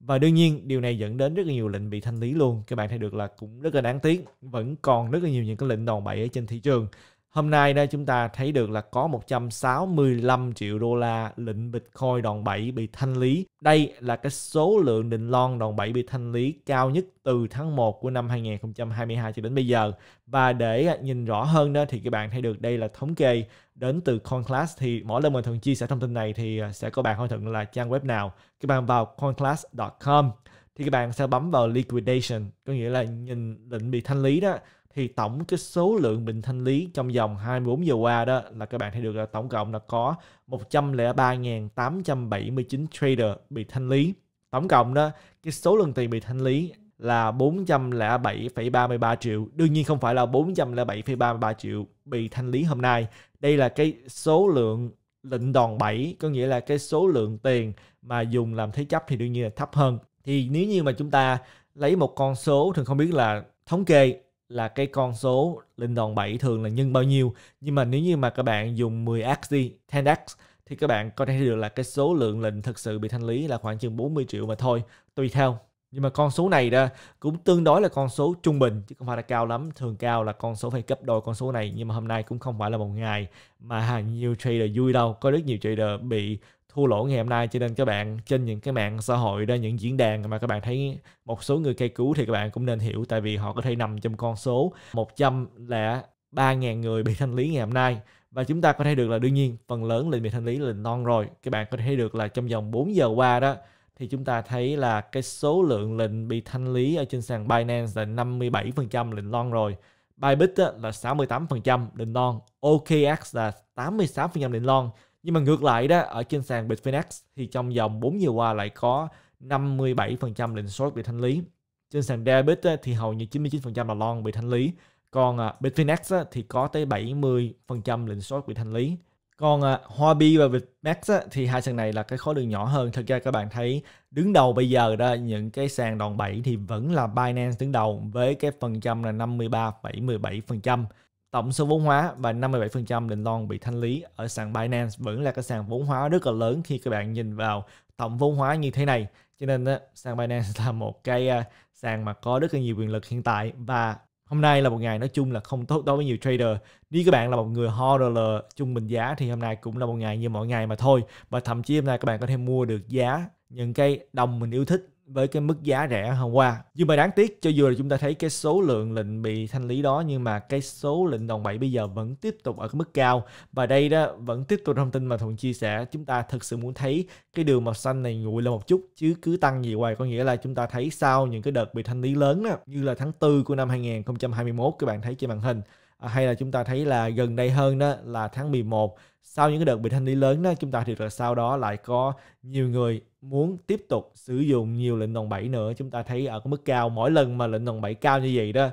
và đương nhiên điều này dẫn đến rất là nhiều lệnh bị thanh lý luôn các bạn thấy được là cũng rất là đáng tiếc vẫn còn rất là nhiều những cái lệnh đòn bẩy ở trên thị trường Hôm nay đây chúng ta thấy được là có 165 triệu đô la lệnh Bitcoin đòn bẩy bị thanh lý. Đây là cái số lượng định lon đòn bẩy bị thanh lý cao nhất từ tháng 1 của năm 2022 cho đến bây giờ. Và để nhìn rõ hơn đó thì các bạn thấy được đây là thống kê đến từ CoinClass thì mỗi lần mình thường chia sẻ thông tin này thì à, sẽ có bạn hỏi thận là trang web nào. Các bạn vào coinclass.com thì các bạn sẽ bấm vào liquidation, có nghĩa là nhìn lệnh bị thanh lý đó thì tổng cái số lượng bệnh thanh lý trong vòng 24 giờ qua đó là các bạn thấy được là tổng cộng là có 103.879 trader bị thanh lý. Tổng cộng đó cái số lượng tiền bị thanh lý là 407,33 triệu. Đương nhiên không phải là 407,33 triệu bị thanh lý hôm nay. Đây là cái số lượng lệnh đòn bẩy, có nghĩa là cái số lượng tiền mà dùng làm thế chấp thì đương nhiên là thấp hơn. Thì nếu như mà chúng ta lấy một con số thường không biết là thống kê là cái con số linh đòn 7 thường là nhân bao nhiêu nhưng mà nếu như mà các bạn dùng 10x 10x thì các bạn có thể được là cái số lượng lệnh thực sự bị thanh lý là khoảng chừng 40 triệu mà thôi tùy theo nhưng mà con số này đó cũng tương đối là con số trung bình chứ không phải là cao lắm thường cao là con số phải gấp đôi con số này nhưng mà hôm nay cũng không phải là một ngày mà hàng nhiều trader vui đâu có rất nhiều trader bị thua lỗ ngày hôm nay cho nên các bạn trên những cái mạng xã hội đó những diễn đàn mà các bạn thấy một số người cây cứu thì các bạn cũng nên hiểu tại vì họ có thể nằm trong con số 100 là 3.000 người bị thanh lý ngày hôm nay và chúng ta có thể được là đương nhiên phần lớn lệnh bị thanh lý là non rồi các bạn có thể được là trong vòng 4 giờ qua đó thì chúng ta thấy là cái số lượng lệnh bị thanh lý ở trên sàn Binance là 57% lệnh non rồi Bybit là 68% lệnh non OKX là 86% lệnh non nhưng mà ngược lại đó, ở trên sàn Bitfinex thì trong vòng 4 giờ qua lại có 57% lệnh short bị thanh lý. Trên sàn Debit thì hầu như 99% là long bị thanh lý. Còn à, Bitfinex thì có tới 70% lệnh short bị thanh lý. Còn à, Huobi và Bitmax thì hai sàn này là cái khối lượng nhỏ hơn. Thực ra các bạn thấy đứng đầu bây giờ đó những cái sàn đòn bẩy thì vẫn là Binance đứng đầu với cái phần trăm là 53,17%. Tổng số vốn hóa và 57% định long bị thanh lý ở sàn Binance vẫn là cái sàn vốn hóa rất là lớn khi các bạn nhìn vào tổng vốn hóa như thế này. Cho nên á sàn Binance là một cái à, sàn mà có rất là nhiều quyền lực hiện tại và hôm nay là một ngày nói chung là không tốt đối với nhiều trader nếu các bạn là một người holder trung bình giá thì hôm nay cũng là một ngày như mọi ngày mà thôi và thậm chí hôm nay các bạn có thể mua được giá những cái đồng mình yêu thích với cái mức giá rẻ hôm qua. Nhưng mà đáng tiếc cho dù là chúng ta thấy cái số lượng lệnh bị thanh lý đó nhưng mà cái số lệnh đồng bảy bây giờ vẫn tiếp tục ở cái mức cao và đây đó vẫn tiếp tục thông tin mà Thuận chia sẻ chúng ta thực sự muốn thấy cái đường màu xanh này nguội lên một chút chứ cứ tăng gì hoài có nghĩa là chúng ta thấy sau những cái đợt bị thanh lý lớn đó, như là tháng 4 của năm 2021 các bạn thấy trên màn hình à, hay là chúng ta thấy là gần đây hơn đó là tháng 11 sau những cái đợt bị thanh lý lớn đó chúng ta thì là sau đó lại có nhiều người muốn tiếp tục sử dụng nhiều lệnh đòn bẩy nữa chúng ta thấy ở cái mức cao mỗi lần mà lệnh đòn bẩy cao như vậy đó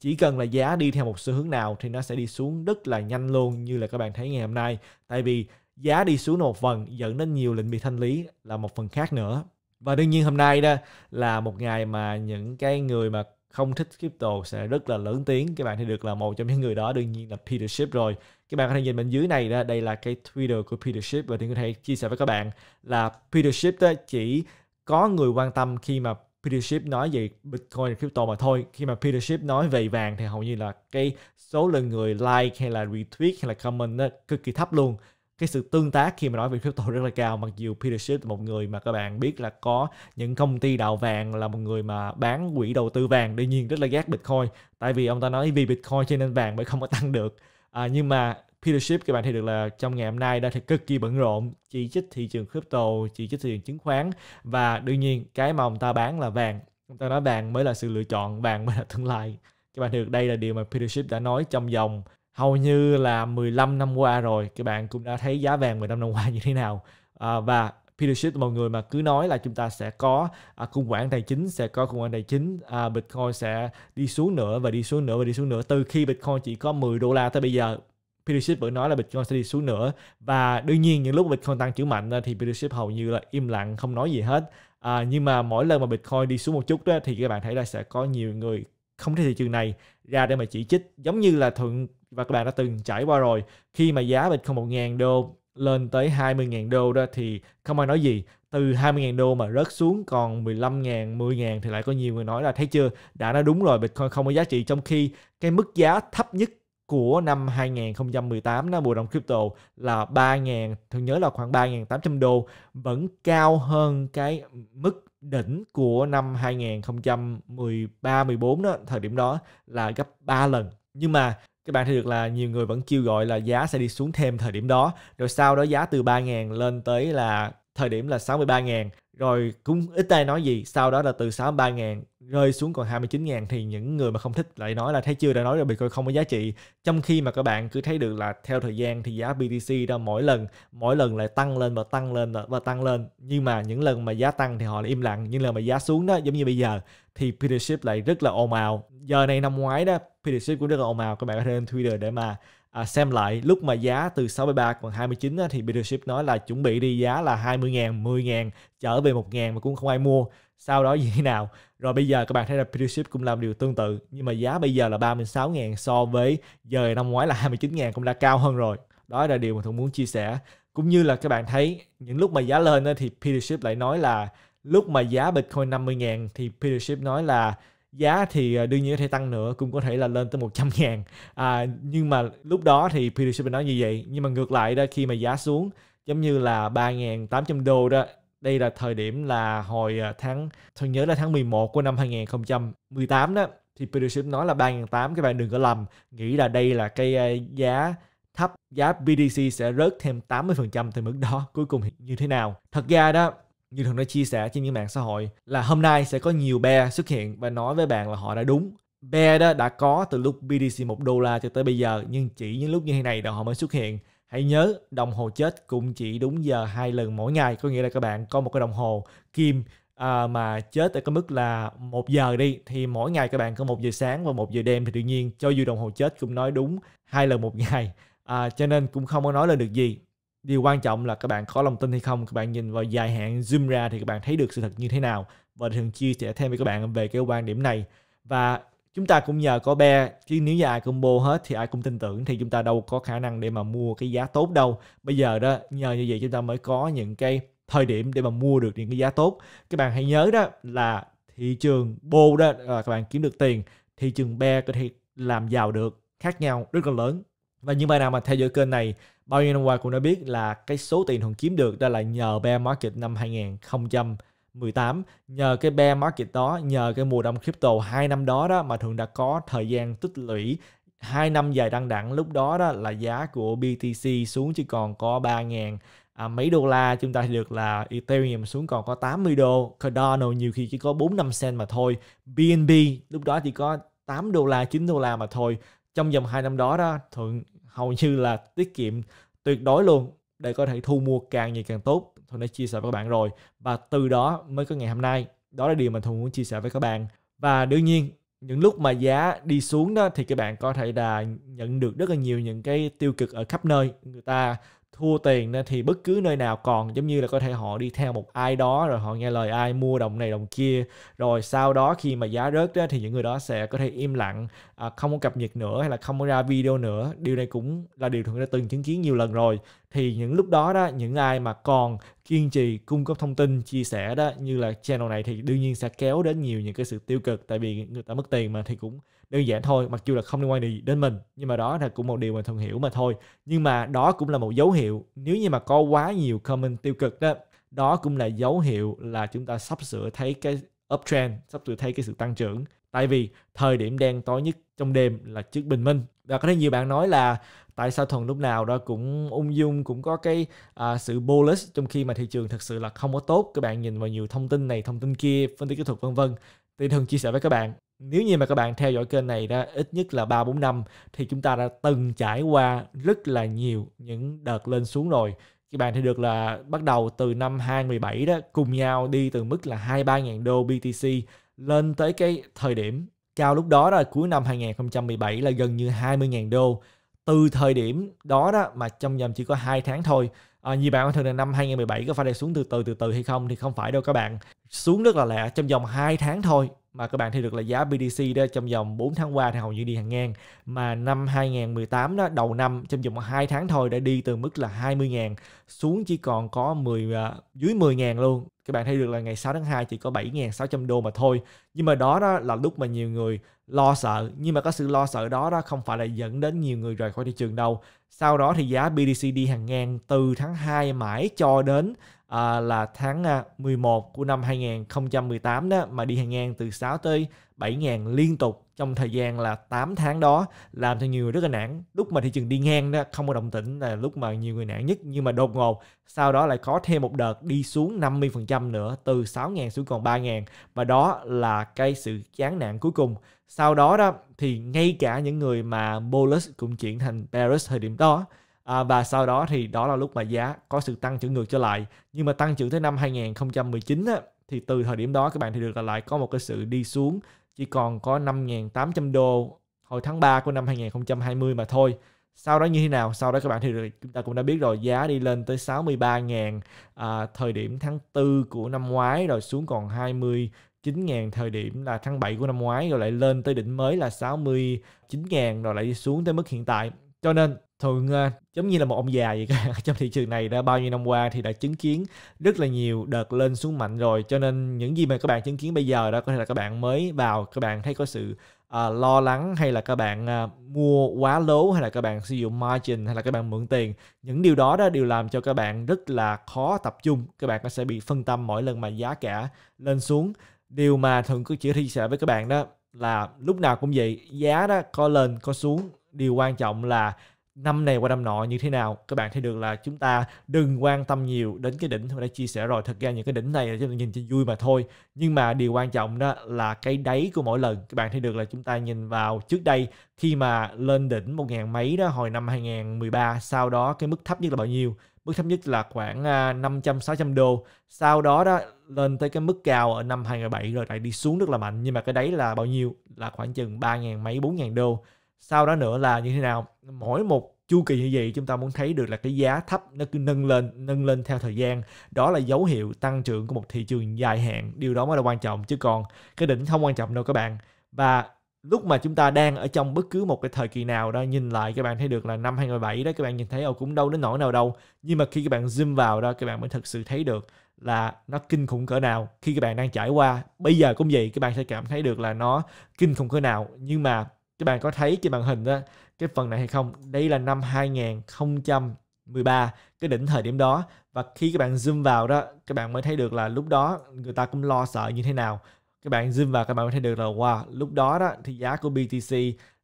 chỉ cần là giá đi theo một xu hướng nào thì nó sẽ đi xuống rất là nhanh luôn như là các bạn thấy ngày hôm nay tại vì giá đi xuống một phần dẫn đến nhiều lệnh bị thanh lý là một phần khác nữa và đương nhiên hôm nay đó là một ngày mà những cái người mà không thích crypto sẽ rất là lớn tiếng các bạn thấy được là một trong những người đó đương nhiên là Peter Schiff rồi các bạn có thể nhìn bên dưới này đó đây là cái Twitter của Peter Schiff và thì có thể chia sẻ với các bạn là Peter Schiff chỉ có người quan tâm khi mà Peter Schiff nói về Bitcoin và crypto mà thôi khi mà Peter Schiff nói về vàng thì hầu như là cái số lượng người like hay là retweet hay là comment nó cực kỳ thấp luôn cái sự tương tác khi mà nói về crypto rất là cao mặc dù Peter Schiff một người mà các bạn biết là có những công ty đào vàng là một người mà bán quỹ đầu tư vàng đương nhiên rất là ghét Bitcoin tại vì ông ta nói vì Bitcoin cho nên vàng mới không có tăng được à, nhưng mà Peter Schiff các bạn thấy được là trong ngày hôm nay đã thì cực kỳ bận rộn chỉ trích thị trường crypto chỉ trích thị trường chứng khoán và đương nhiên cái mà ông ta bán là vàng ông ta nói vàng mới là sự lựa chọn vàng mới là tương lai các bạn thấy được đây là điều mà Peter Schiff đã nói trong vòng hầu như là 15 năm qua rồi các bạn cũng đã thấy giá vàng 15 năm qua như thế nào à, và leadership mọi người mà cứ nói là chúng ta sẽ có à, khủng hoảng tài chính sẽ có khủng hoảng tài chính à, Bitcoin sẽ đi xuống nữa và đi xuống nữa và đi xuống nữa từ khi Bitcoin chỉ có 10 đô la tới bây giờ Petership vẫn nói là Bitcoin sẽ đi xuống nữa và đương nhiên những lúc Bitcoin tăng trưởng mạnh à, thì Petership hầu như là im lặng không nói gì hết à, nhưng mà mỗi lần mà Bitcoin đi xuống một chút đó, thì các bạn thấy là sẽ có nhiều người không thấy thị trường này ra để mà chỉ trích giống như là thuận và các bạn đã từng trải qua rồi khi mà giá Bitcoin 1.000 đô lên tới 20.000 đô đó thì không ai nói gì từ 20.000 đô mà rớt xuống còn 15.000, 10.000 thì lại có nhiều người nói là thấy chưa, đã nói đúng rồi Bitcoin không có giá trị trong khi cái mức giá thấp nhất của năm 2018 nó bùa động crypto là 3.000, thường nhớ là khoảng 3.800 đô vẫn cao hơn cái mức đỉnh của năm 2013 14 đó thời điểm đó là gấp 3 lần nhưng mà các bạn thấy được là nhiều người vẫn kêu gọi là giá sẽ đi xuống thêm thời điểm đó rồi sau đó giá từ 3.000 lên tới là thời điểm là 63 ngàn rồi cũng ít ai nói gì sau đó là từ 63 ngàn rơi xuống còn 29 ngàn thì những người mà không thích lại nói là thấy chưa đã nói rồi bị coi không có giá trị trong khi mà các bạn cứ thấy được là theo thời gian thì giá BTC đó mỗi lần mỗi lần lại tăng lên và tăng lên và tăng lên nhưng mà những lần mà giá tăng thì họ lại im lặng nhưng lần mà giá xuống đó giống như bây giờ thì Peter Schiff lại rất là ồn ào giờ này năm ngoái đó Peter Schiff cũng rất là ồn ào các bạn có thể lên Twitter để mà à, xem lại lúc mà giá từ 63 còn 29 á, thì Leadership nói là chuẩn bị đi giá là 20 ngàn, 10 ngàn, trở về 1 ngàn mà cũng không ai mua. Sau đó như thế nào? Rồi bây giờ các bạn thấy là Leadership cũng làm điều tương tự nhưng mà giá bây giờ là 36 ngàn so với giờ năm ngoái là 29 ngàn cũng đã cao hơn rồi. Đó là điều mà Thuận muốn chia sẻ. Cũng như là các bạn thấy những lúc mà giá lên á, thì Leadership lại nói là lúc mà giá Bitcoin 50 ngàn thì Leadership nói là giá thì ờ, đương nhiên có thể tăng nữa cũng có thể là lên tới 100 ngàn à, nhưng mà lúc đó thì Peter Shipman nói như vậy nhưng mà ngược lại đó khi mà giá xuống giống như là 3.800 đô đó đây là thời điểm là hồi ờ, tháng tôi nhớ là tháng 11 của năm 2018 đó thì Peter Schiff nói là 3.800 các bạn đừng có lầm nghĩ là đây là cái ờ, giá thấp giá BDC sẽ rớt thêm 80% từ mức đó cuối cùng như thế nào thật ra đó như thường đã chia sẻ trên những mạng xã hội là hôm nay sẽ có nhiều bear xuất hiện và nói với bạn là họ đã đúng bear đó đã có từ lúc BTC 1 đô la cho tới bây giờ nhưng chỉ những lúc như thế này là họ mới xuất hiện Hãy nhớ đồng hồ chết cũng chỉ đúng giờ hai lần mỗi ngày có nghĩa là các bạn có một cái đồng hồ kim à, mà chết ở cái mức là một giờ đi thì mỗi ngày các bạn có một giờ sáng và một giờ đêm thì tự nhiên cho dù đồng hồ chết cũng nói đúng hai lần một ngày à, cho nên cũng không có nói lên được gì điều quan trọng là các bạn có lòng tin hay không các bạn nhìn vào dài hạn zoom ra thì các bạn thấy được sự thật như thế nào và thường chia sẻ thêm với các bạn về cái quan điểm này và chúng ta cũng nhờ có be chứ nếu như ai combo hết thì ai cũng tin tưởng thì chúng ta đâu có khả năng để mà mua cái giá tốt đâu bây giờ đó nhờ như vậy chúng ta mới có những cái thời điểm để mà mua được những cái giá tốt các bạn hãy nhớ đó là thị trường bull đó là các bạn kiếm được tiền thị trường be có thể làm giàu được khác nhau rất là lớn và những bạn nào mà theo dõi kênh này bao nhiêu năm qua cũng đã biết là cái số tiền Hùng kiếm được đó là nhờ bear market năm 2018 nhờ cái bear market đó nhờ cái mùa đông crypto 2 năm đó đó mà thường đã có thời gian tích lũy hai năm dài đăng đẳng lúc đó đó là giá của BTC xuống chỉ còn có 3 ngàn à, mấy đô la chúng ta được là Ethereum xuống còn có 80 đô Cardano nhiều khi chỉ có 4 5 cent mà thôi BNB lúc đó chỉ có 8 đô la 9 đô la mà thôi trong vòng 2 năm đó đó thường hầu như là tiết kiệm tuyệt đối luôn để có thể thu mua càng nhiều càng tốt Thuận đã chia sẻ với các bạn rồi và từ đó mới có ngày hôm nay đó là điều mà Thuận muốn chia sẻ với các bạn và đương nhiên những lúc mà giá đi xuống đó thì các bạn có thể là nhận được rất là nhiều những cái tiêu cực ở khắp nơi người ta thua tiền nên thì bất cứ nơi nào còn giống như là có thể họ đi theo một ai đó rồi họ nghe lời ai mua đồng này đồng kia rồi sau đó khi mà giá rớt đó, thì những người đó sẽ có thể im lặng à, không có cập nhật nữa hay là không có ra video nữa điều này cũng là điều thường đã từng chứng kiến nhiều lần rồi thì những lúc đó đó những ai mà còn kiên trì cung cấp thông tin chia sẻ đó như là channel này thì đương nhiên sẽ kéo đến nhiều những cái sự tiêu cực tại vì người ta mất tiền mà thì cũng đơn giản thôi mặc dù là không liên quan gì đến mình nhưng mà đó là cũng một điều mà thường hiểu mà thôi nhưng mà đó cũng là một dấu hiệu nếu như mà có quá nhiều comment tiêu cực đó đó cũng là dấu hiệu là chúng ta sắp sửa thấy cái uptrend sắp sửa thấy cái sự tăng trưởng tại vì thời điểm đen tối nhất trong đêm là trước bình minh và có rất nhiều bạn nói là tại sao thuần lúc nào đó cũng ung dung cũng có cái à, sự bullish trong khi mà thị trường thực sự là không có tốt các bạn nhìn vào nhiều thông tin này thông tin kia phân tích kỹ thuật vân vân thì thường chia sẻ với các bạn nếu như mà các bạn theo dõi kênh này đó ít nhất là 3 4 năm thì chúng ta đã từng trải qua rất là nhiều những đợt lên xuống rồi. Các bạn thấy được là bắt đầu từ năm 2017 đó cùng nhau đi từ mức là 23 000 đô BTC lên tới cái thời điểm cao lúc đó là cuối năm 2017 là gần như 20.000 đô. Từ thời điểm đó đó mà trong vòng chỉ có 2 tháng thôi. À, như bạn thường là năm 2017 có phải là xuống từ từ từ từ hay không thì không phải đâu các bạn. Xuống rất là lẹ trong vòng 2 tháng thôi mà các bạn thấy được là giá BTC đó trong vòng 4 tháng qua thì hầu như đi hàng ngang mà năm 2018 đó đầu năm trong vòng 2 tháng thôi đã đi từ mức là 20.000 xuống chỉ còn có 10 à, dưới 10.000 luôn các bạn thấy được là ngày 6 tháng 2 chỉ có 7.600 đô mà thôi nhưng mà đó đó là lúc mà nhiều người lo sợ nhưng mà có sự lo sợ đó đó không phải là dẫn đến nhiều người rời khỏi thị trường đâu sau đó thì giá BTC đi hàng ngang từ tháng 2 mãi cho đến à, là tháng 11 à, của năm 2018 đó mà đi hàng ngang từ 6 tới 7 ngàn liên tục trong thời gian là 8 tháng đó làm cho nhiều người rất là nản lúc mà thị trường đi ngang đó không có động tĩnh là lúc mà nhiều người nản nhất nhưng mà đột ngột sau đó lại có thêm một đợt đi xuống 50% nữa từ 6 000 xuống còn 3 000 và đó là cái sự chán nản cuối cùng sau đó đó thì ngay cả những người mà bullish cũng chuyển thành bearish thời điểm đó À, và sau đó thì đó là lúc mà giá có sự tăng trưởng ngược trở lại. Nhưng mà tăng trưởng tới năm 2019 á, thì từ thời điểm đó các bạn thì được là lại có một cái sự đi xuống chỉ còn có 5.800 đô hồi tháng 3 của năm 2020 mà thôi. Sau đó như thế nào? Sau đó các bạn thì được, chúng ta cũng đã biết rồi giá đi lên tới 63.000 à, thời điểm tháng 4 của năm ngoái rồi xuống còn 20 9.000 thời điểm là tháng 7 của năm ngoái rồi lại lên tới đỉnh mới là 69.000 rồi lại đi xuống tới mức hiện tại cho nên thường uh, giống như là một ông già vậy cả trong thị trường này đã bao nhiêu năm qua thì đã chứng kiến rất là nhiều đợt lên xuống mạnh rồi cho nên những gì mà các bạn chứng kiến bây giờ đó có thể là các bạn mới vào các bạn thấy có sự uh, lo lắng hay là các bạn uh, mua quá lố hay là các bạn sử dụng margin hay là các bạn mượn tiền những điều đó đó đều làm cho các bạn rất là khó tập trung các bạn sẽ bị phân tâm mỗi lần mà giá cả lên xuống điều mà thường cứ chỉ chia sẻ với các bạn đó là lúc nào cũng vậy giá đó có lên có xuống điều quan trọng là năm này qua năm nọ như thế nào các bạn thấy được là chúng ta đừng quan tâm nhiều đến cái đỉnh tôi đã chia sẻ rồi thật ra những cái đỉnh này là chúng ta nhìn cho vui mà thôi nhưng mà điều quan trọng đó là cái đáy của mỗi lần các bạn thấy được là chúng ta nhìn vào trước đây khi mà lên đỉnh một ngàn mấy đó hồi năm 2013 sau đó cái mức thấp nhất là bao nhiêu mức thấp nhất là khoảng 500 à, 600 đô sau đó đó lên tới cái mức cao ở năm 2007 rồi lại đi xuống rất là mạnh nhưng mà cái đấy là bao nhiêu là khoảng chừng ba ngàn mấy bốn ngàn đô sau đó nữa là như thế nào mỗi một chu kỳ như vậy chúng ta muốn thấy được là cái giá thấp nó cứ nâng lên nâng lên theo thời gian đó là dấu hiệu tăng trưởng của một thị trường dài hạn điều đó mới là quan trọng chứ còn cái đỉnh không quan trọng đâu các bạn và lúc mà chúng ta đang ở trong bất cứ một cái thời kỳ nào đó nhìn lại các bạn thấy được là năm 2017 đó các bạn nhìn thấy ở cũng đâu đến nỗi nào đâu nhưng mà khi các bạn zoom vào đó các bạn mới thực sự thấy được là nó kinh khủng cỡ nào khi các bạn đang trải qua bây giờ cũng vậy các bạn sẽ cảm thấy được là nó kinh khủng cỡ nào nhưng mà các bạn có thấy trên màn hình đó cái phần này hay không đây là năm 2013 cái đỉnh thời điểm đó và khi các bạn zoom vào đó các bạn mới thấy được là lúc đó người ta cũng lo sợ như thế nào các bạn zoom vào các bạn mới thấy được là wow lúc đó đó thì giá của BTC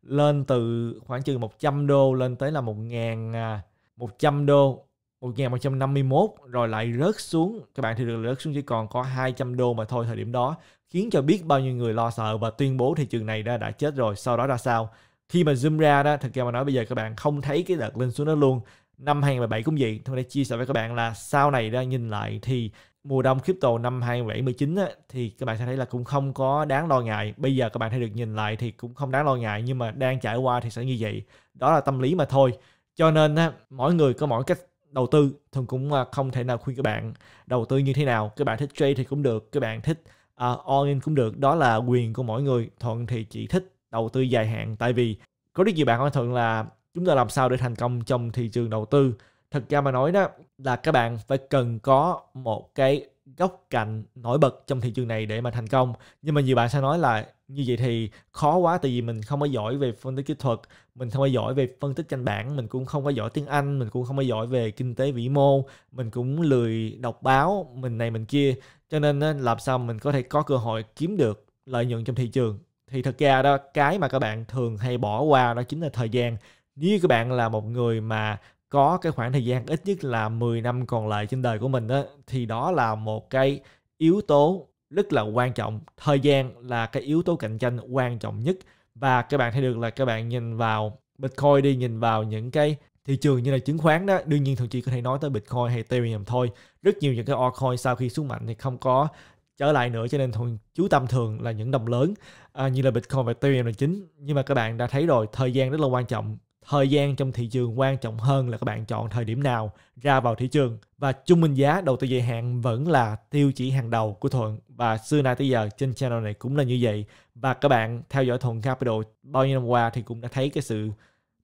lên từ khoảng chừng 100 đô lên tới là 1.100 à, đô 1.151 rồi lại rớt xuống các bạn thì được rớt xuống chỉ còn có 200 đô mà thôi thời điểm đó khiến cho biết bao nhiêu người lo sợ và tuyên bố thị trường này đã đã chết rồi sau đó ra sao khi mà zoom ra đó thật ra mà nói bây giờ các bạn không thấy cái đợt lên xuống đó luôn năm 2017 cũng vậy tôi đã chia sẻ với các bạn là sau này ra nhìn lại thì mùa đông crypto năm 2017 19 á, thì các bạn sẽ thấy là cũng không có đáng lo ngại bây giờ các bạn thấy được nhìn lại thì cũng không đáng lo ngại nhưng mà đang trải qua thì sẽ như vậy đó là tâm lý mà thôi cho nên á, mỗi người có mỗi cách đầu tư thường cũng à, không thể nào khuyên các bạn đầu tư như thế nào các bạn thích trade thì cũng được các bạn thích à, all in cũng được đó là quyền của mỗi người thuận thì chỉ thích đầu tư dài hạn tại vì có rất nhiều bạn hỏi thuận là chúng ta làm sao để thành công trong thị trường đầu tư thật ra mà nói đó là các bạn phải cần có một cái góc cạnh nổi bật trong thị trường này để mà thành công nhưng mà nhiều bạn sẽ nói là như vậy thì khó quá tại vì mình không có giỏi về phân tích kỹ thuật mình không có giỏi về phân tích tranh bản mình cũng không có giỏi tiếng anh mình cũng không có giỏi về kinh tế vĩ mô mình cũng lười đọc báo mình này mình kia cho nên làm sao mình có thể có cơ hội kiếm được lợi nhuận trong thị trường thì thật ra đó cái mà các bạn thường hay bỏ qua đó chính là thời gian nếu các bạn là một người mà có cái khoảng thời gian ít nhất là 10 năm còn lại trên đời của mình đó, thì đó là một cái yếu tố rất là quan trọng thời gian là cái yếu tố cạnh tranh quan trọng nhất và các bạn thấy được là các bạn nhìn vào Bitcoin đi nhìn vào những cái thị trường như là chứng khoán đó đương nhiên thường chỉ có thể nói tới Bitcoin hay Ethereum thôi rất nhiều những cái altcoin sau khi xuống mạnh thì không có trở lại nữa cho nên thường chú tâm thường là những đồng lớn à, như là Bitcoin và Ethereum là chính nhưng mà các bạn đã thấy rồi thời gian rất là quan trọng thời gian trong thị trường quan trọng hơn là các bạn chọn thời điểm nào ra vào thị trường và trung bình giá đầu tư dài hạn vẫn là tiêu chỉ hàng đầu của Thuận và xưa nay tới giờ trên channel này cũng là như vậy và các bạn theo dõi Thuận Capital bao nhiêu năm qua thì cũng đã thấy cái sự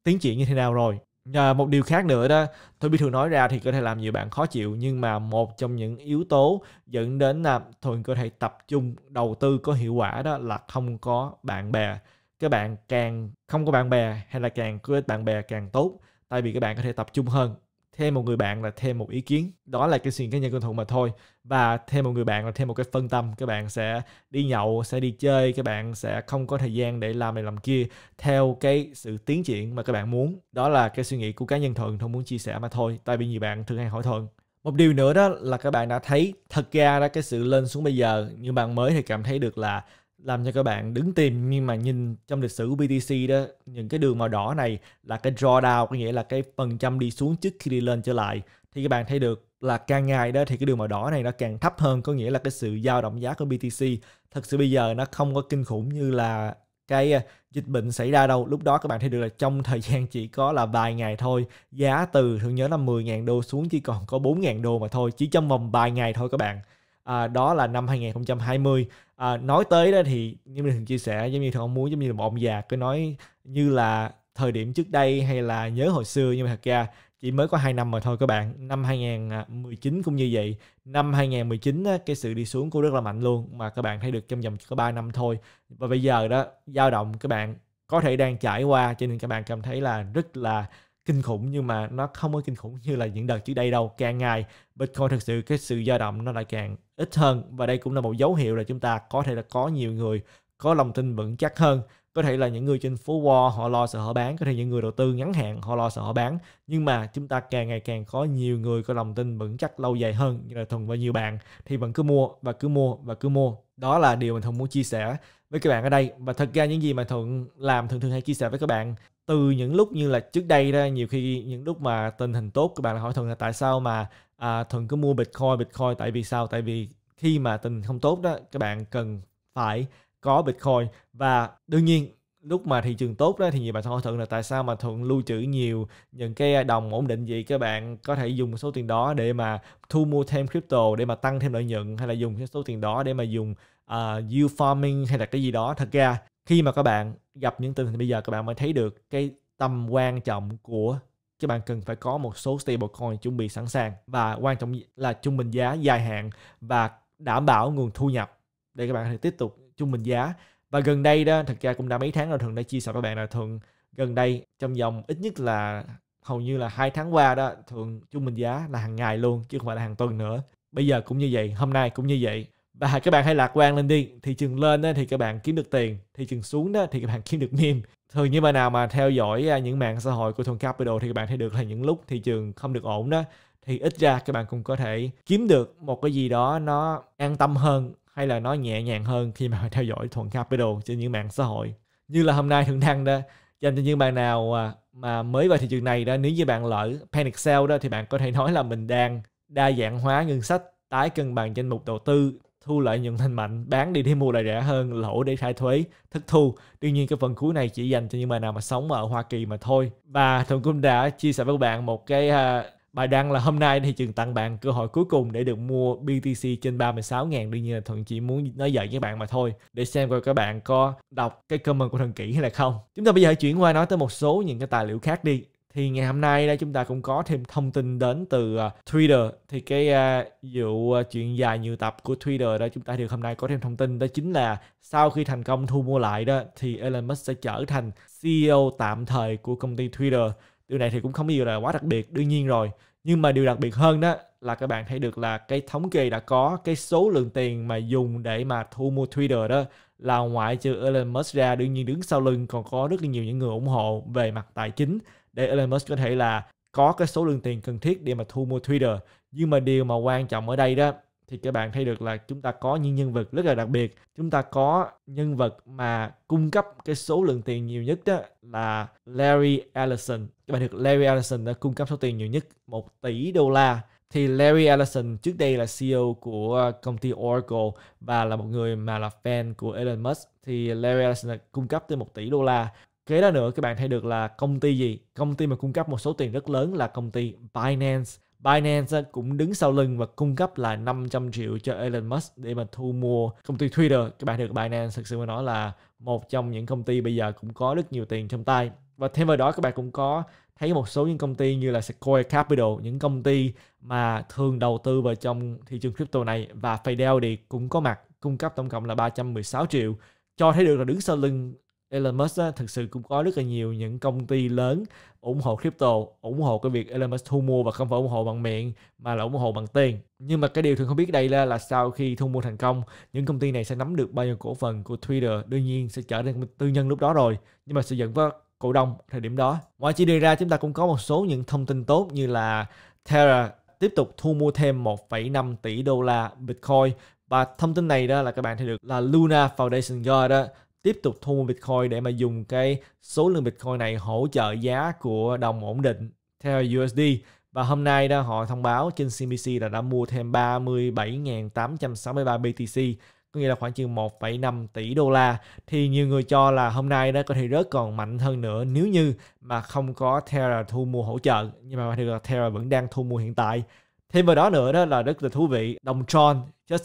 tiến triển như thế nào rồi À, một điều khác nữa đó, tôi biết thường nói ra thì có thể làm nhiều bạn khó chịu nhưng mà một trong những yếu tố dẫn đến là Thuận có thể tập trung đầu tư có hiệu quả đó là không có bạn bè các bạn càng không có bạn bè hay là càng có ít bạn bè càng tốt tại vì các bạn có thể tập trung hơn thêm một người bạn là thêm một ý kiến đó là cái suy nghĩ cá nhân của thuận mà thôi và thêm một người bạn là thêm một cái phân tâm các bạn sẽ đi nhậu sẽ đi chơi các bạn sẽ không có thời gian để làm này làm kia theo cái sự tiến triển mà các bạn muốn đó là cái suy nghĩ của cá nhân thuận thuận muốn chia sẻ mà thôi tại vì nhiều bạn thường hay hỏi thuận một điều nữa đó là các bạn đã thấy thật ra đó cái sự lên xuống bây giờ Như bạn mới thì cảm thấy được là làm cho các bạn đứng tìm nhưng mà nhìn trong lịch sử của BTC đó những cái đường màu đỏ này là cái drawdown có nghĩa là cái phần trăm đi xuống trước khi đi lên trở lại thì các bạn thấy được là càng ngày đó thì cái đường màu đỏ này nó càng thấp hơn có nghĩa là cái sự dao động giá của BTC thật sự bây giờ nó không có kinh khủng như là cái à, dịch bệnh xảy ra đâu lúc đó các bạn thấy được là trong thời gian chỉ có là vài ngày thôi giá từ thường nhớ là 10.000 đô xuống chỉ còn có 4.000 đô mà thôi chỉ trong vòng vài ngày thôi các bạn à, đó là năm 2020 à, nói tới đó thì như mình thường chia sẻ giống như thường ông muốn giống như là một ông già cứ nói như là thời điểm trước đây hay là nhớ hồi xưa nhưng mà thật ra chỉ mới có 2 năm mà thôi các bạn năm 2019 cũng như vậy năm 2019 á, cái sự đi xuống cũng rất là mạnh luôn mà các bạn thấy được trong vòng có 3 năm thôi và bây giờ đó dao động các bạn có thể đang trải qua cho nên các bạn cảm thấy là rất là kinh khủng nhưng mà nó không có kinh khủng như là những đợt trước đây đâu càng ngày bitcoin thực sự cái sự dao động nó lại càng ít hơn và đây cũng là một dấu hiệu là chúng ta có thể là có nhiều người có lòng tin vững chắc hơn có thể là những người trên phố Wall họ lo sợ họ bán có thể những người đầu tư ngắn hạn họ lo sợ họ bán nhưng mà chúng ta càng ngày càng có nhiều người có lòng tin vững chắc lâu dài hơn như là thuần và nhiều bạn thì vẫn cứ mua và cứ mua và cứ mua đó là điều mình thường muốn chia sẻ với các bạn ở đây và thật ra những gì mà thuận làm thường thường hay chia sẻ với các bạn từ những lúc như là trước đây đó nhiều khi những lúc mà tình hình tốt các bạn hỏi thuận là tại sao mà à, thuận cứ mua bitcoin bitcoin tại vì sao tại vì khi mà tình không tốt đó các bạn cần phải có bitcoin và đương nhiên lúc mà thị trường tốt đó thì nhiều bạn hỏi thuận là tại sao mà thuận lưu trữ nhiều những cái đồng ổn định gì các bạn có thể dùng số tiền đó để mà thu mua thêm crypto để mà tăng thêm lợi nhuận hay là dùng số tiền đó để mà dùng uh, yield farming hay là cái gì đó thật ra khi mà các bạn gặp những tình hình bây giờ các bạn mới thấy được cái tầm quan trọng của các bạn cần phải có một số stablecoin chuẩn bị sẵn sàng và quan trọng là trung bình giá dài hạn và đảm bảo nguồn thu nhập để các bạn có thể tiếp tục trung bình giá và gần đây đó thật ra cũng đã mấy tháng rồi thường đã chia sẻ với bạn là thường gần đây trong vòng ít nhất là hầu như là hai tháng qua đó thường trung bình giá là hàng ngày luôn chứ không phải là hàng tuần nữa bây giờ cũng như vậy hôm nay cũng như vậy và các bạn hãy lạc quan lên đi thị trường lên thì các bạn kiếm được tiền thị trường xuống đó thì các bạn kiếm được meme thường như bạn nào mà theo dõi à, những mạng xã hội của thùng Capital thì các bạn thấy được là những lúc thị trường không được ổn đó thì ít ra các bạn cũng có thể kiếm được một cái gì đó nó an tâm hơn hay là nó nhẹ nhàng hơn khi mà theo dõi Thuận Capital trên những mạng xã hội như là hôm nay thường đăng đó dành cho những bạn nào à, mà mới vào thị trường này đó nếu như bạn lỡ panic sell đó thì bạn có thể nói là mình đang đa dạng hóa ngân sách tái cân bằng danh mục đầu tư thu lợi nhuận lành mạnh, bán đi để mua lại rẻ hơn, lỗ để khai thuế, thất thu. Đương nhiên cái phần cuối này chỉ dành cho những bạn nào mà sống ở Hoa Kỳ mà thôi. Và Thuận cũng đã chia sẻ với các bạn một cái uh, bài đăng là hôm nay thì trường tặng bạn cơ hội cuối cùng để được mua BTC trên 36 000 đương nhiên là Thuận chỉ muốn nói giận với bạn mà thôi để xem coi các bạn có đọc cái comment của Thuận kỹ hay là không. Chúng ta bây giờ chuyển qua nói tới một số những cái tài liệu khác đi thì ngày hôm nay đây chúng ta cũng có thêm thông tin đến từ à, Twitter thì cái à, vụ uh, chuyện dài nhiều tập của Twitter đó chúng ta được hôm nay có thêm thông tin đó chính là sau khi thành công thu mua lại đó thì Elon Musk sẽ trở thành CEO tạm thời của công ty Twitter điều này thì cũng không có gì là quá đặc biệt đương nhiên rồi nhưng mà điều đặc biệt hơn đó là các bạn thấy được là cái thống kê đã có cái số lượng tiền mà dùng để mà thu mua Twitter đó là ngoại trừ Elon Musk ra đương nhiên đứng sau lưng còn có rất là nhiều những người ủng hộ về mặt tài chính để Elon Musk có thể là có cái số lượng tiền cần thiết để mà thu mua Twitter. Nhưng mà điều mà quan trọng ở đây đó thì các bạn thấy được là chúng ta có những nhân vật rất là đặc biệt. Chúng ta có nhân vật mà cung cấp cái số lượng tiền nhiều nhất đó là Larry Ellison. Các bạn được Larry Ellison đã cung cấp số tiền nhiều nhất 1 tỷ đô la thì Larry Ellison trước đây là CEO của công ty Oracle và là một người mà là fan của Elon Musk thì Larry Ellison đã cung cấp tới 1 tỷ đô la kế đó nữa các bạn thấy được là công ty gì công ty mà cung cấp một số tiền rất lớn là công ty Binance Binance cũng đứng sau lưng và cung cấp là 500 triệu cho Elon Musk để mà thu mua công ty Twitter. Các bạn được Binance thực sự mà nói là một trong những công ty bây giờ cũng có rất nhiều tiền trong tay. Và thêm vào đó các bạn cũng có thấy một số những công ty như là Sequoia Capital, những công ty mà thường đầu tư vào trong thị trường crypto này và Fidelity cũng có mặt cung cấp tổng cộng là 316 triệu cho thấy được là đứng sau lưng Elon Musk á, thực sự cũng có rất là nhiều những công ty lớn ủng hộ crypto, ủng hộ cái việc Elon Musk thu mua và không phải ủng hộ bằng miệng mà là ủng hộ bằng tiền. Nhưng mà cái điều thường không biết đây là, là sau khi thu mua thành công, những công ty này sẽ nắm được bao nhiêu cổ phần của Twitter, đương nhiên sẽ trở nên tư nhân lúc đó rồi, nhưng mà sẽ dẫn với cổ đông thời điểm đó. Ngoài chỉ đề ra chúng ta cũng có một số những thông tin tốt như là Terra tiếp tục thu mua thêm 1,5 tỷ đô la Bitcoin và thông tin này đó là các bạn thấy được là Luna Foundation Guard đó tiếp tục thu mua Bitcoin để mà dùng cái số lượng Bitcoin này hỗ trợ giá của đồng ổn định theo USD. Và hôm nay đó họ thông báo trên CBC là đã mua thêm 37.863 BTC, có nghĩa là khoảng chừng 1,5 tỷ đô la. Thì nhiều người cho là hôm nay đó có thể rớt còn mạnh hơn nữa nếu như mà không có Terra thu mua hỗ trợ. Nhưng mà thực ra Terra vẫn đang thu mua hiện tại. Thêm vào đó nữa đó là rất là thú vị, đồng John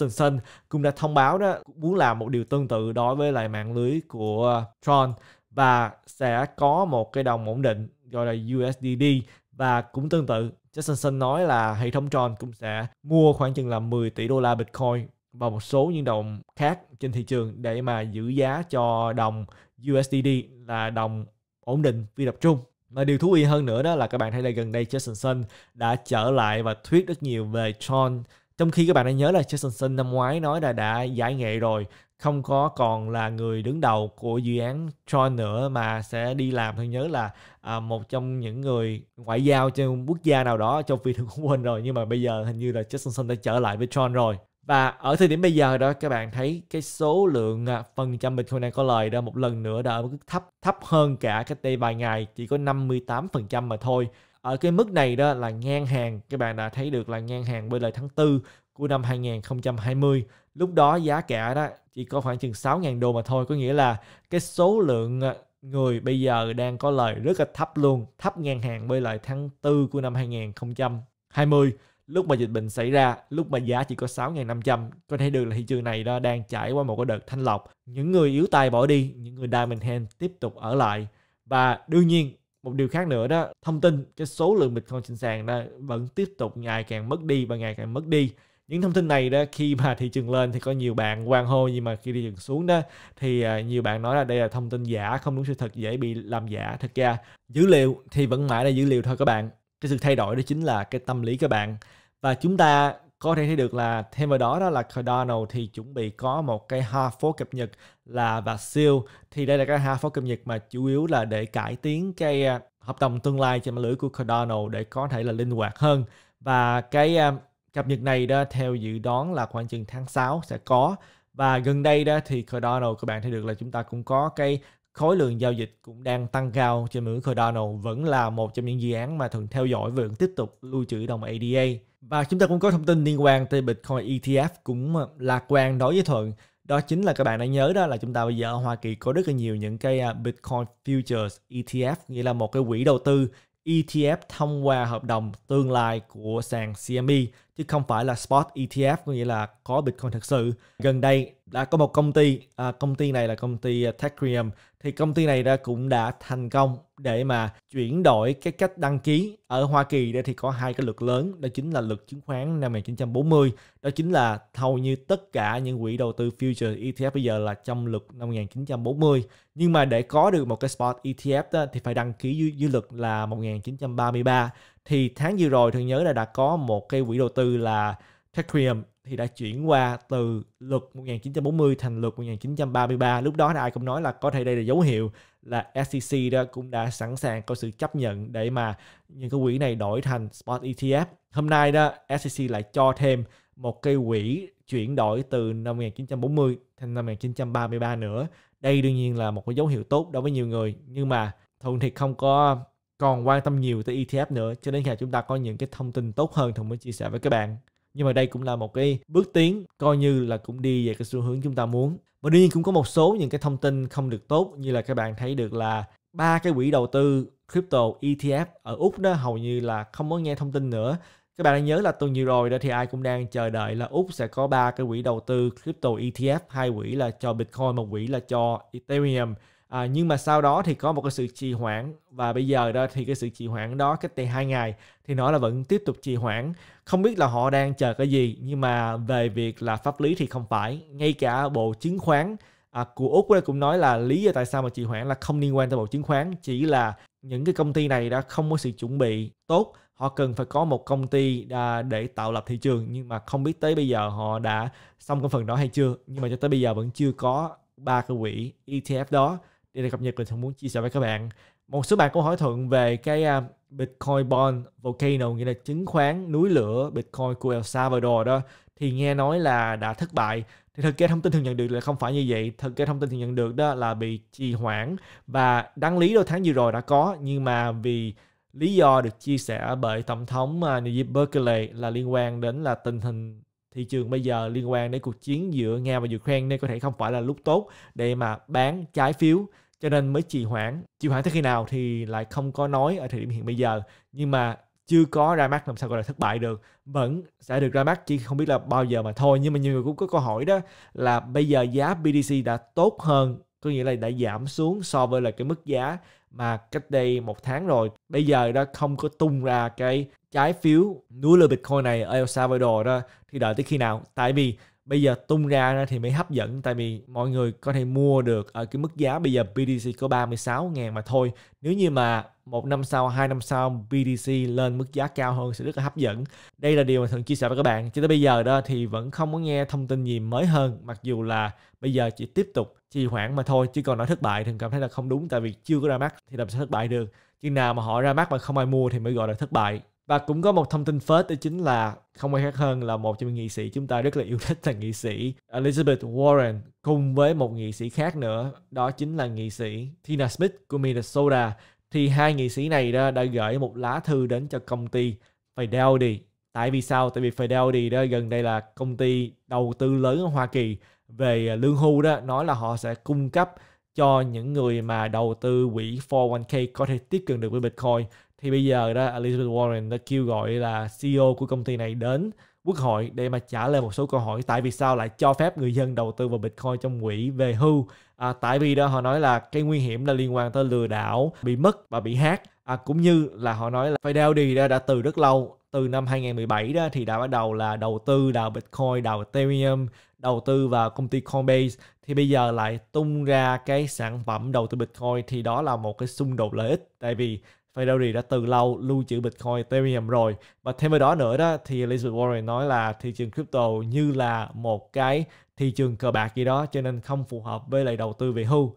Sun cũng đã thông báo đó muốn làm một điều tương tự đối với lại mạng lưới của Tron ờ, và sẽ có một cái đồng ổn định gọi là USDD và cũng tương tự Justin Sun nói là hệ thống Tron cũng sẽ mua khoảng chừng là 10 tỷ đô la Bitcoin và một số những đồng khác trên thị trường để mà giữ giá cho đồng USDD là đồng ổn định phi tập trung mà điều thú vị hơn nữa đó là các bạn thấy là gần đây Jason Sun đã trở lại và thuyết rất nhiều về Tron. Trong khi các bạn đã nhớ là Jason Sun năm ngoái nói là đã giải nghệ rồi, không có còn là người đứng đầu của dự án Tron nữa mà sẽ đi làm tôi nhớ là à, một trong những người ngoại giao cho quốc gia nào đó châu Phi tôi cũng quên rồi nhưng mà bây giờ hình như là Jason Sun đã trở lại với Tron rồi và ở thời điểm bây giờ đó các bạn thấy cái số lượng à, phần trăm Bitcoin đang có lời đó một lần nữa đã ở mức thấp thấp hơn cả cách đây vài ngày chỉ có 58% mà thôi. Ở cái mức này đó là ngang hàng các bạn đã thấy được là ngang hàng với lời tháng 4 của năm 2020. Lúc đó giá cả đó chỉ có khoảng chừng 6.000 đô mà thôi, có nghĩa là cái số lượng à, người bây giờ đang có lời rất là thấp luôn, thấp ngang hàng với lại tháng 4 của năm 2020 lúc mà dịch bệnh xảy ra, lúc mà giá chỉ có 6.500, có thể được là thị trường này đó đang trải qua một cái đợt thanh lọc. Những người yếu tài bỏ đi, những người diamond hand tiếp tục ở lại. Và đương nhiên, một điều khác nữa đó, thông tin cái số lượng Bitcoin trên sàn đó vẫn tiếp tục ngày càng mất đi và ngày càng mất đi. Những thông tin này đó khi mà thị trường lên thì có nhiều bạn quan hô nhưng mà khi thị trường xuống đó thì à, nhiều bạn nói là đây là thông tin giả, không đúng sự thật, dễ bị làm giả. Thật ra dữ liệu thì vẫn mãi là dữ liệu thôi các bạn. Cái sự thay đổi đó chính là cái tâm lý các bạn và chúng ta có thể thấy được là thêm vào đó đó là Cardano thì chuẩn bị có một cái hard fork cập nhật là và siêu thì đây là cái hard fork cập nhật mà chủ yếu là để cải tiến cái à, hợp đồng tương lai trên mạng lưới của Cardano để có thể là linh hoạt hơn và cái à, cập nhật này đó theo dự đoán là khoảng chừng tháng 6 sẽ có và gần đây đó thì Cardano các bạn thấy được là chúng ta cũng có cái khối lượng giao dịch cũng đang tăng cao trên mạng lưới Cardano vẫn là một trong những dự án mà thường theo dõi và vẫn tiếp tục lưu trữ đồng ADA và chúng ta cũng có thông tin liên quan tới Bitcoin ETF cũng ờ, lạc quan đối với Thuận. Đó chính là các bạn đã nhớ đó là chúng ta bây giờ ở Hoa Kỳ có rất là nhiều những cái ờ, Bitcoin Futures ETF, nghĩa là một cái quỹ đầu tư ETF thông qua hợp đồng tương lai của sàn CME chứ không phải là spot ETF có nghĩa là có Bitcoin thật sự. Gần đây đã có một công ty à, công ty này là công ty à, Techcrium thì công ty này đã cũng đã thành công để mà chuyển đổi cái cách đăng ký ở Hoa Kỳ đây thì có hai cái luật lớn đó chính là luật chứng khoán năm 1940 đó chính là hầu như tất cả những quỹ đầu tư future ETF bây giờ là trong luật năm 1940 nhưng mà để có được một cái spot ETF đó, thì phải đăng ký dưới, dưới luật là 1933 thì tháng vừa rồi thường nhớ là đã có một cái quỹ đầu tư là Techcrium thì đã chuyển qua từ luật 1940 thành luật 1933. Lúc đó thì ai cũng nói là có thể đây là dấu hiệu là SEC đó cũng đã sẵn sàng có sự chấp nhận để mà những cái quỹ này đổi thành spot ETF. Hôm nay đó SEC lại cho thêm một cái quỹ chuyển đổi từ năm 1940 thành năm 1933 nữa. Đây đương nhiên là một cái dấu hiệu tốt đối với nhiều người nhưng mà thường thì không có còn quan tâm nhiều tới ETF nữa cho đến khi chúng ta có những cái thông tin tốt hơn thì mới chia sẻ với các bạn nhưng mà đây cũng là một cái bước tiến coi như là cũng đi về cái xu hướng chúng ta muốn và đương nhiên cũng có một số những cái thông tin không được tốt như là các bạn thấy được là ba cái quỹ đầu tư crypto ETF ở Úc đó hầu như là không có nghe thông tin nữa các bạn nhớ là tuần vừa rồi đó thì ai cũng đang chờ đợi là Úc sẽ có ba cái quỹ đầu tư crypto ETF hai quỹ là cho Bitcoin một quỹ là cho Ethereum À, nhưng mà sau đó thì có một cái sự trì hoãn và bây giờ đó thì cái sự trì hoãn đó cách đây hai ngày thì nó là vẫn tiếp tục trì hoãn không biết là họ đang chờ cái gì nhưng mà về việc là pháp lý thì không phải ngay cả bộ chứng khoán à, của úc cũng nói là lý do tại sao mà trì hoãn là không liên quan tới bộ chứng khoán chỉ là những cái công ty này đã không có sự chuẩn bị tốt họ cần phải có một công ty à, để tạo lập thị trường nhưng mà không biết tới bây giờ họ đã xong cái phần đó hay chưa nhưng mà cho tới bây giờ vẫn chưa có ba cái quỹ ETF đó để được cập nhật mình muốn chia sẻ với các bạn một số bạn có hỏi thuận về cái à, Bitcoin Bond Volcano nghĩa là chứng khoán núi lửa Bitcoin của El Salvador đó thì nghe nói là đã thất bại thì thực ra thông tin thường nhận được là không phải như vậy thực ra thông tin thường nhận được đó là bị trì hoãn và đăng lý đôi tháng vừa rồi đã có nhưng mà vì lý do được chia sẻ bởi tổng thống à, Nayib Berkeley là liên quan đến là tình hình thị trường bây giờ liên quan đến cuộc chiến giữa Nga và Ukraine nên có thể không phải là lúc tốt để mà bán trái phiếu cho nên mới trì hoãn. Trì hoãn tới khi nào thì lại không có nói ở thời điểm hiện bây giờ nhưng mà chưa có ra mắt làm sao gọi là thất bại được vẫn sẽ được ra mắt chỉ không biết là bao giờ mà thôi nhưng mà nhiều người cũng có câu hỏi đó là bây giờ giá BTC đã tốt hơn có nghĩa là đã giảm xuống so với là cái mức giá mà cách đây một tháng rồi bây giờ đã không có tung ra cái trái phiếu núi lửa Bitcoin này ở El Salvador đó thì đợi tới khi nào tại vì bây giờ tung ra thì mới hấp dẫn tại vì mọi người có thể mua được ở cái mức giá bây giờ BDC có 36 ngàn mà thôi nếu như mà một năm sau, hai năm sau BDC lên mức giá cao hơn sẽ rất là hấp dẫn. Đây là điều mà thường chia sẻ với các bạn. Cho tới bây giờ đó thì vẫn không có nghe thông tin gì mới hơn, mặc dù là bây giờ chỉ tiếp tục trì hoãn mà thôi. Chứ còn nói thất bại thì cảm thấy là không đúng, tại vì chưa có ra mắt thì làm sao thất bại được. Chừng nào mà họ ra mắt mà không ai mua thì mới gọi là thất bại và cũng có một thông tin phết đó chính là không ai khác hơn là một trong những nghị sĩ chúng ta rất là yêu thích là nghị sĩ Elizabeth Warren cùng với một nghị sĩ khác nữa đó chính là nghị sĩ Tina Smith của Minnesota thì hai nghị sĩ này đó đã gửi một lá thư đến cho công ty Fidelity tại vì sao tại vì Fidelity đó gần đây là công ty đầu tư lớn ở Hoa Kỳ về lương hưu đó nói là họ sẽ cung cấp cho những người mà đầu tư quỹ 401k có thể tiếp cận được với Bitcoin thì bây giờ đó Elizabeth Warren đã kêu gọi là CEO của công ty này đến quốc hội để mà trả lời một số câu hỏi tại vì sao lại cho phép người dân đầu tư vào Bitcoin trong quỹ về hưu à, tại vì đó họ nói là cái nguy hiểm là liên quan tới lừa đảo bị mất và bị hack à, cũng như là họ nói là Fidelity đã, đã từ rất lâu từ năm 2017 đó thì đã bắt đầu là đầu tư đào Bitcoin, đào Ethereum, đầu tư vào công ty Coinbase thì bây giờ lại tung ra cái sản phẩm đầu tư Bitcoin thì đó là một cái xung đột lợi ích tại vì Federi đã từ lâu lưu trữ Bitcoin Ethereum rồi. Và thêm vào đó nữa đó thì Elizabeth Warren nói là thị trường crypto như là một cái thị trường cờ bạc gì đó cho nên không phù hợp với lại đầu tư về hưu.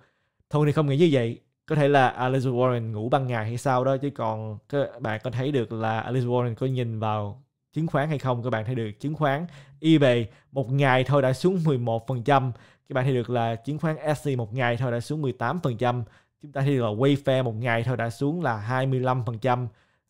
Thôi thì không nghĩ như vậy. Có thể là Elizabeth Warren ngủ ban ngày hay sao đó chứ còn các bạn có thấy được là Elizabeth Warren có nhìn vào chứng khoán hay không các bạn thấy được chứng khoán eBay một ngày thôi đã xuống 11% các bạn thấy được là chứng khoán SC một ngày thôi đã xuống 18% chúng ta thì là Wayfair một ngày thôi đã xuống là 25%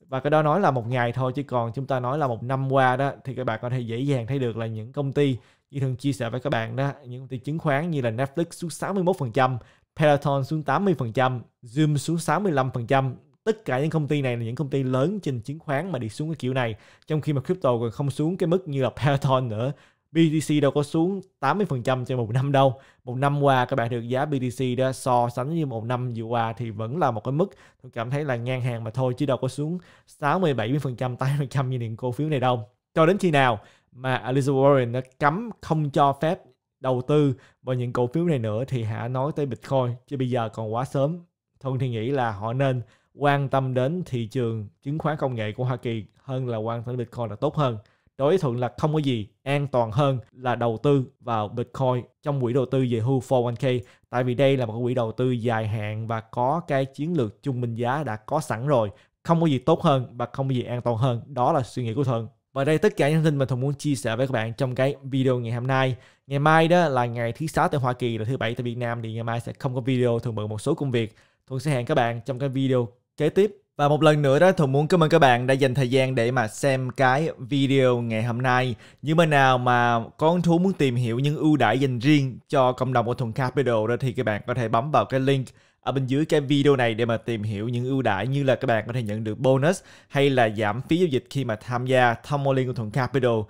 và cái đó nói là một ngày thôi chứ còn chúng ta nói là một năm qua đó thì các bạn có thể dễ dàng thấy được là những công ty như thường chia sẻ với các bạn đó những công ty chứng khoán như là Netflix xuống 61%, Peloton xuống 80%, Zoom xuống 65%, tất cả những công ty này là những công ty lớn trên chứng khoán mà đi xuống cái kiểu này trong khi mà crypto còn không xuống cái mức như là Peloton nữa BTC đâu có xuống 80% trên một năm đâu. Một năm qua các bạn được giá BTC đó so sánh với một năm vừa qua thì vẫn là một cái mức tôi cảm thấy là ngang hàng mà thôi chứ đâu có xuống 60 70% 80% như những cổ phiếu này đâu. Cho đến khi nào mà Elizabeth Warren đã cấm không cho phép đầu tư vào những cổ phiếu này nữa thì hả nói tới Bitcoin chứ bây giờ còn quá sớm. Thuận thì nghĩ là họ nên quan tâm đến thị trường chứng khoán công nghệ của Hoa Kỳ hơn là quan tâm đến Bitcoin là tốt hơn đối thuận là không có gì an toàn hơn là đầu tư vào Bitcoin trong quỹ đầu tư về Hu 401k tại vì đây là một quỹ đầu tư dài hạn và có cái chiến lược trung bình giá đã có sẵn rồi không có gì tốt hơn và không có gì an toàn hơn đó là suy nghĩ của thuận và đây tất cả những thông tin mà thuận muốn chia sẻ với các bạn trong cái video ngày hôm nay ngày mai đó là ngày thứ sáu tại Hoa Kỳ là thứ bảy tại Việt Nam thì ngày mai sẽ không có video thường bận một số công việc thuận sẽ hẹn các bạn trong cái video kế tiếp và một lần nữa đó Thuận muốn cảm ơn các bạn đã dành thời gian để mà xem cái video ngày hôm nay. nhưng bên nào mà con thú muốn tìm hiểu những ưu đãi dành riêng cho cộng đồng của Thuận Capital đó thì các bạn có thể bấm vào cái link ở bên dưới cái video này để mà tìm hiểu những ưu đãi như là các bạn có thể nhận được bonus hay là giảm phí giao dịch khi mà tham gia thông liên của Thuận Capital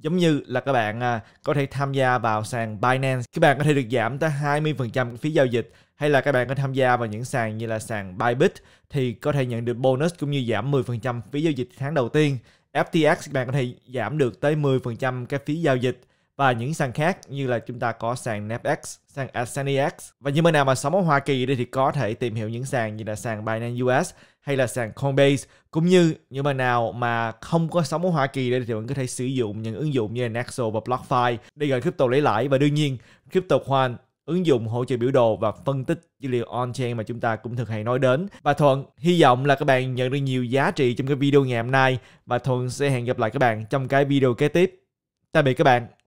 giống như là các bạn à, có thể tham gia vào sàn Binance các bạn có thể được giảm tới 20% phí giao dịch hay là các bạn có tham gia vào những sàn như là sàn Bybit thì có thể nhận được bonus cũng như giảm 10% phí giao dịch tháng đầu tiên. FTX các bạn có thể giảm được tới 10% cái phí giao dịch và những sàn khác như là chúng ta có sàn NAPX, e sàn AsaniX e và những bên nào mà sống ở Hoa Kỳ đây thì có thể tìm hiểu những sàn như là sàn Binance US hay là sàn Coinbase cũng như những bạn nào mà không có sống ở Hoa Kỳ đây thì bạn có thể sử dụng những ứng dụng như là Nexo và BlockFi để gửi crypto lấy lãi và đương nhiên crypto CryptoQuant ứng dụng hỗ trợ biểu đồ và phân tích dữ liệu on-chain mà chúng ta cũng thường hay nói đến. Và Thuận hy vọng là các bạn nhận được nhiều giá trị trong cái video ngày hôm nay và Thuận sẽ hẹn gặp lại các bạn trong cái video kế tiếp. Tạm biệt các bạn.